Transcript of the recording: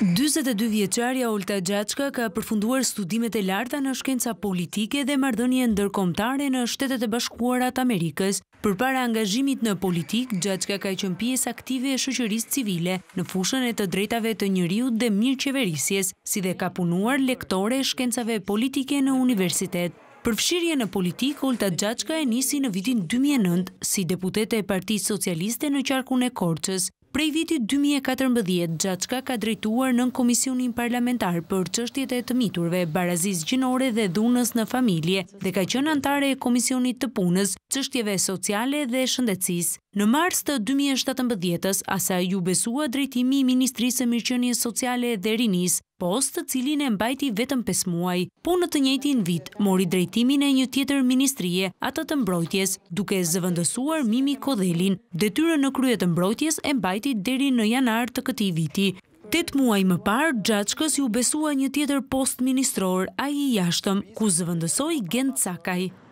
22 vjeqarja Olta Gjaqka ka përfunduar studimet e larta në shkenca politike dhe mardënje ndërkomtare në shtetet e bashkuarat Amerikës. Për para angazhimit në politik, Gjaqka ka i qëmpjes aktive e shëqërisë civile në fushën e të drejtave të njëriu dhe mirë qeverisjes, si dhe ka punuar lektore e shkencave politike në universitet. Përfshirje në politik, Olta Gjaqka e nisi në vitin 2009 si deputete e Parti Socialiste në qarkun e Korqës, Prej viti 2014, Gjaqka ka drejtuar në Komisionin Parlamentar për qështjet e të miturve, barazis gjinore dhe dhunës në familje dhe ka qënë antare e Komisionit të punës, qështjeve sociale dhe shëndecis. Në mars të 2017-ës, asa ju besua drejtimi i Ministrisë e Mirqenje Sociale dhe Rinis, post të cilin e mbajti vetëm 5 muaj, po në të njëjtin vit, mori drejtimin e një tjetër ministrije atët të mbrojtjes, duke zëvëndësuar Mimi Kodhelin, dhe tyre në kryet të mbrojtjes e mbajti deri në janar të këti viti. 8 muaj më parë, Gjachkës ju besua një tjetër post ministror, a i jashtëm, ku zëvëndësoj Gen Cakaj.